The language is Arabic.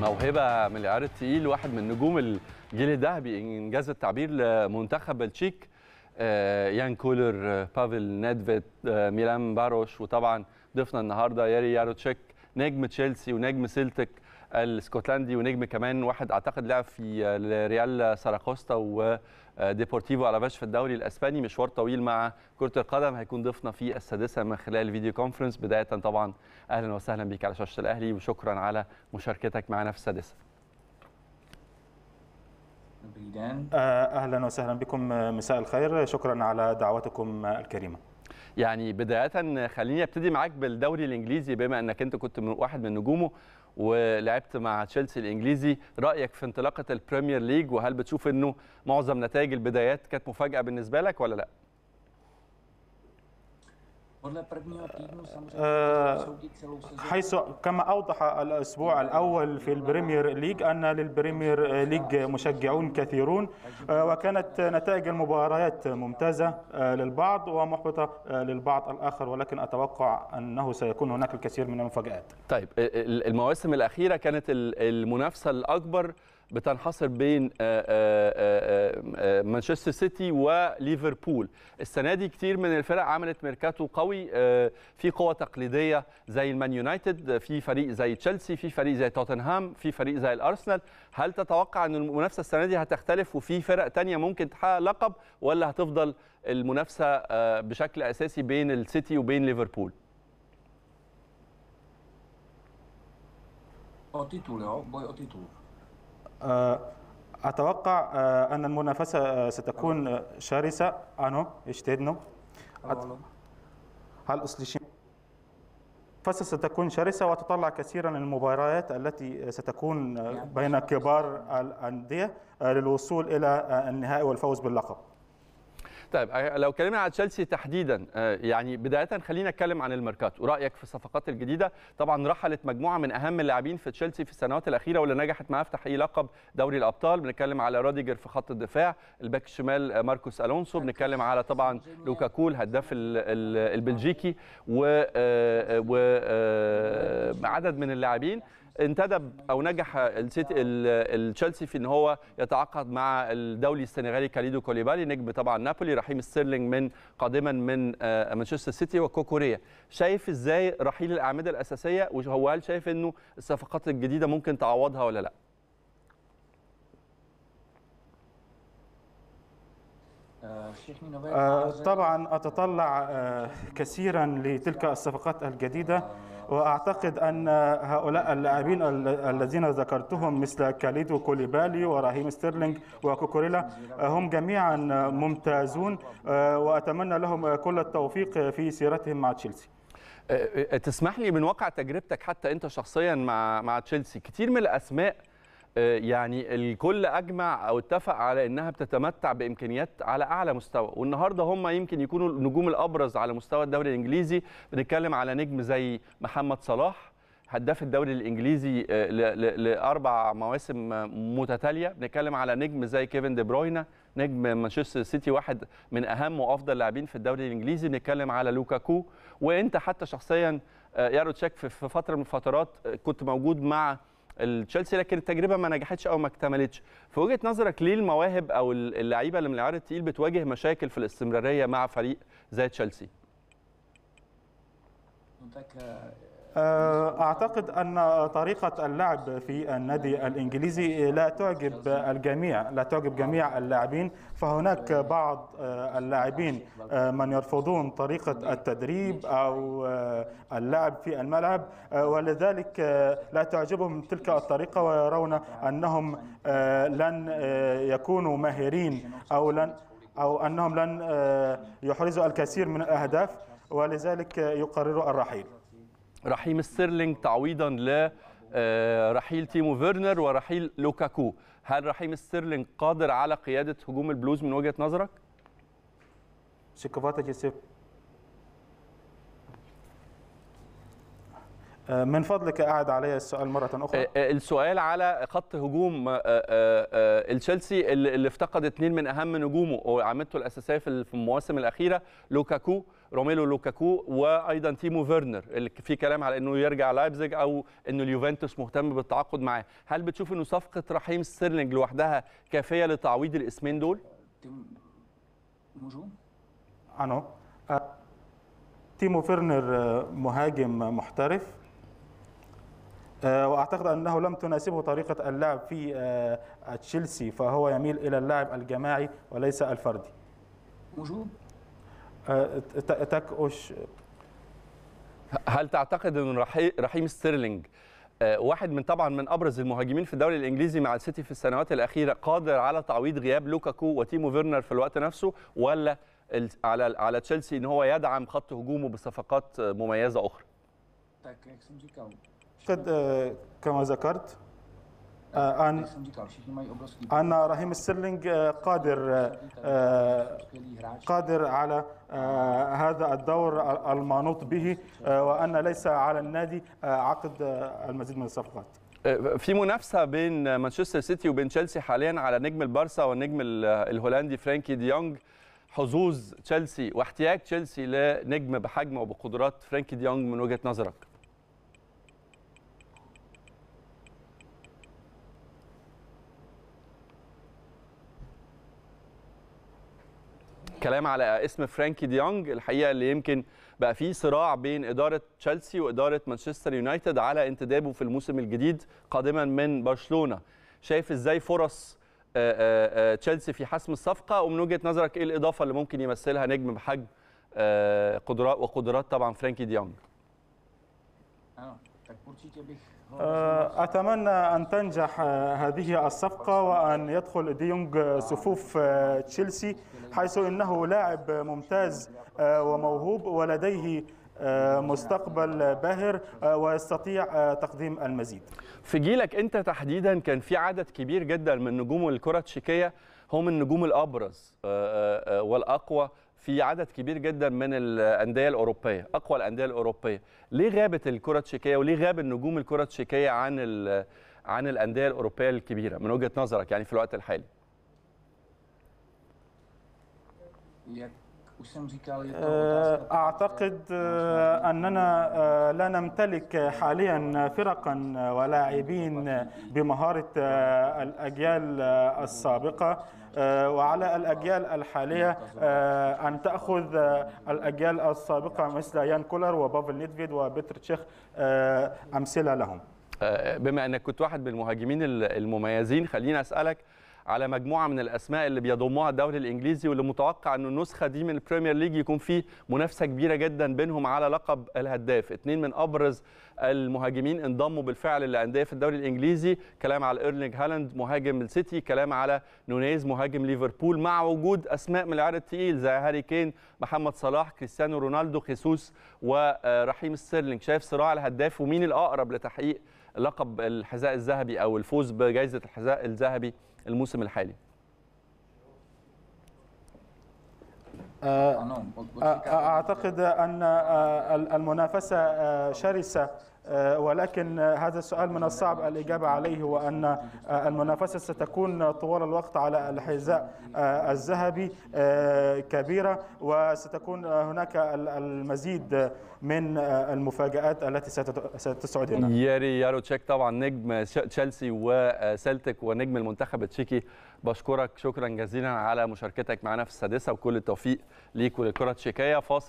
موهبه من العيار الثقيل واحد من نجوم الجيل الذهبي انجاز التعبير لمنتخب بلجيك آه، يان كولر آه، بافل نادفيت آه، ميلان باروش وطبعا ضيفنا النهارده ياري ياروتشيك نجم تشيلسي ونجم سيلتك الاسكتلندي ونجم كمان واحد اعتقد لعب في ريال ساراكوستا وديبورتيفو على باش في الدوري الاسباني مشوار طويل مع كره القدم هيكون ضيفنا في السادسه من خلال فيديو كونفرنس بدايه طبعا اهلا وسهلا بك على شاشه الاهلي وشكرا على مشاركتك معنا في السادسه آه، اهلا وسهلا بكم مساء الخير شكرا على دعوتكم الكريمه يعني بدايه خليني ابتدي معاك بالدوري الانجليزي بما انك انت كنت من واحد من نجومه ولعبت مع تشيلسي الانجليزي رايك في انطلاقه البريمير ليج وهل بتشوف انه معظم نتائج البدايات كانت مفاجاه بالنسبه لك ولا لا حيث كما أوضح الأسبوع الأول في البريمير ليج أن للبريمير ليج مشجعون كثيرون وكانت نتائج المباريات ممتازة للبعض ومحبطة للبعض الآخر ولكن أتوقع أنه سيكون هناك الكثير من المفاجآت طيب المواسم الأخيرة كانت المنافسة الأكبر بتنحصر بين آه، آه، آه، مانشستر سيتي وليفربول السنه دي كتير من الفرق عملت ميركاتو قوي في قوة تقليديه زي المان يونايتد في فريق زي تشيلسي في فريق زي توتنهام في فريق زي الارسنال هل تتوقع ان المنافسه السنه دي هتختلف وفي فرق تانية ممكن تحقق لقب ولا هتفضل المنافسه بشكل اساسي بين السيتي وبين ليفربول Voy a título, voy آه، اتوقع آه، ان المنافسه آه، ستكون شرسه انو اشتدنو هل اصلي المنافسة ستكون شرسة وتطلع كثيرا المباريات التي ستكون يعني بين كبار الأندية للوصول إلى النهائي والفوز باللقب طيب آه، لو اتكلمنا على تشيلسي تحديدا آه، يعني بدايه خلينا نتكلم عن الميركاتو رايك في الصفقات الجديده طبعا رحلت مجموعه من اهم اللاعبين في تشيلسي في السنوات الاخيره واللي نجحت معاه في تحقيق لقب دوري الابطال بنتكلم على روديجر في خط الدفاع الباك الشمال ماركوس الونسو بنتكلم على طبعا لوكا كول الهداف البلجيكي و آه، وعدد من اللاعبين انتدب او نجح التشيلسي في ان هو يتعاقد مع الدولي السنغالي كاليدو كوليبالي نجم طبعا نابولي رحيم ستيرلينج من قادما من آه، مانشستر سيتي وكوكوريا شايف ازاي رحيل الاعمده الاساسيه وهو هل شايف انه الصفقات الجديده ممكن تعوضها ولا لا؟ آه، طبعا اتطلع آه، كثيرا لتلك الصفقات الجديده وأعتقد أن هؤلاء اللاعبين الذين ذكرتهم مثل كاليدو كوليبالي وراهيم ستيرلينج وكوكوريلا هم جميعا ممتازون آه، وأتمنى لهم كل التوفيق في سيرتهم مع تشيلسي آه، آه، تسمح لي من واقع تجربتك حتى انت شخصيا مع مع تشيلسي كتير من الاسماء آه، يعني الكل اجمع او اتفق على انها بتتمتع بامكانيات على اعلى مستوى والنهارده هم يمكن يكونوا النجوم الابرز على مستوى الدوري الانجليزي بنتكلم على نجم زي محمد صلاح هداف الدوري الانجليزي آه، لاربع مواسم متتاليه بنتكلم على نجم زي كيفن دي بروينا نجم مانشستر سيتي واحد من اهم وافضل لاعبين في الدوري الانجليزي بنتكلم على لوكاكو وانت حتى شخصيا آه، يارو تشيك في فتره من الفترات كنت موجود مع تشيلسي لكن التجربه ما نجحتش او ما اكتملتش في وجهه نظرك ليه المواهب او اللعيبه اللي من العيار التقيل بتواجه مشاكل في الاستمراريه مع فريق زي تشيلسي آه، أعتقد أن طريقة اللعب في النادي الإنجليزي لا تعجب الجميع لا تعجب جميع اللاعبين فهناك بعض آه، اللاعبين آه، من يرفضون طريقة التدريب أو اللعب في الملعب ولذلك لا تعجبهم تلك الطريقة ويرون أنهم لن يكونوا ماهرين أو لن أو أنهم لن يحرزوا الكثير من الأهداف ولذلك يقرروا الرحيل رحيم ستيرلينج تعويضا ل آه، رحيل تيمو فيرنر ورحيل لوكاكو هل رحيم ستيرلينج قادر على قياده هجوم البلوز من وجهه نظرك؟ سيكوفاتا جيسيب آه، من فضلك أعد علي السؤال مرة أخرى آه، آه، السؤال على خط هجوم تشيلسي اللي افتقد اثنين من أهم نجومه وعمدته الأساسية في المواسم الأخيرة لوكاكو روميلو لوكاكو وايضا تيمو فيرنر اللي في كلام على انه يرجع لايبزيج او انه اليوفنتوس مهتم بالتعاقد معاه هل بتشوف انه صفقه رحيم ستيرلينج لوحدها كافيه لتعويض الاسمين دول تيمو فيرنر مهاجم محترف آه، واعتقد انه لم تناسبه طريقه اللعب في آه، تشيلسي فهو يميل الى اللعب الجماعي وليس الفردي وجوب آه، تكؤش هل تعتقد ان رحيم ستيرلينج واحد من طبعا من ابرز المهاجمين في الدوري الانجليزي مع السيتي في السنوات الاخيره قادر على تعويض غياب لوكاكو وتيمو فيرنر في الوقت نفسه ولا على على تشيلسي ان هو يدعم خط هجومه بصفقات مميزه اخرى قد كما ذكرت أن أن رحيم السيرلينج قادر قادر على هذا الدور المنوط به وأن ليس على النادي عقد المزيد من الصفقات في منافسه بين مانشستر سيتي وبين تشيلسي حاليا على نجم البارسا والنجم الهولندي فرانكي ديونج دي حظوظ تشيلسي واحتياج تشيلسي لنجم بحجم وبقدرات فرانكي ديونج دي من وجهه نظرك كلام على اسم فرانكي ديونج الحقيقه اللي يمكن بقى في صراع بين اداره تشيلسي واداره مانشستر يونايتد على انتدابه في الموسم الجديد قادما من برشلونه شايف ازاي فرص آه، آه، آه، تشيلسي في حسم الصفقه ومن وجهه نظرك ايه الاضافه اللي ممكن يمثلها نجم بحجم قدرات وقدرات طبعا فرانكي ديونج أتمنى أن تنجح هذه الصفقة وأن يدخل ديونج صفوف تشيلسي حيث إنه لاعب ممتاز وموهوب ولديه مستقبل باهر ويستطيع تقديم المزيد في جيلك أنت تحديدا كان في عدد كبير جدا من نجوم الكرة التشيكية هم النجوم الأبرز آه، آه، آه، والأقوى في عدد كبير جدا من الانديه الاوروبيه اقوى الانديه الاوروبيه ليه غابت الكره التشيكيه وليه غاب النجوم الكره التشيكيه عن عن الانديه الاوروبيه الكبيره من وجهه نظرك يعني في الوقت الحالي أعتقد أننا لا نمتلك حاليا فرقا ولاعبين بمهارة الأجيال السابقة وعلى الأجيال الحالية أن تأخذ الأجيال السابقة مثل يان كولر وبافل نيدفيد وبيتر تشيخ أمثلة لهم بما أنك كنت واحد من المهاجمين المميزين خليني أسألك على مجموعه من الاسماء اللي بيضمها الدوري الانجليزي واللي متوقع ان النسخه دي من البريمير ليج يكون في منافسه كبيره جدا بينهم على لقب الهداف اثنين من ابرز المهاجمين انضموا بالفعل للانديه في الدوري الانجليزي كلام على ايرلينج هالاند مهاجم السيتي كلام على نونيز مهاجم ليفربول مع وجود اسماء من العيار الثقيل زي هاري كين محمد صلاح كريستيانو رونالدو خيسوس ورحيم ستيرلينج شايف صراع الهداف ومين الاقرب لتحقيق لقب الحذاء الذهبي او الفوز بجائزه الحذاء الذهبي الموسم الحالي اعتقد ان المنافسه شرسه آه، ولكن هذا السؤال من الصعب الإجابة عليه وأن آه، المنافسة ستكون طوال الوقت على الحذاء آه، الذهبي كبيرة وستكون هناك المزيد من المفاجآت التي هنا ياري يارو تشيك طبعا نجم تشيلسي وسلتك ونجم المنتخب التشيكي بشكرك شكرا جزيلا على مشاركتك معنا في السادسة وكل التوفيق ليك وللكرة التشيكية فاصل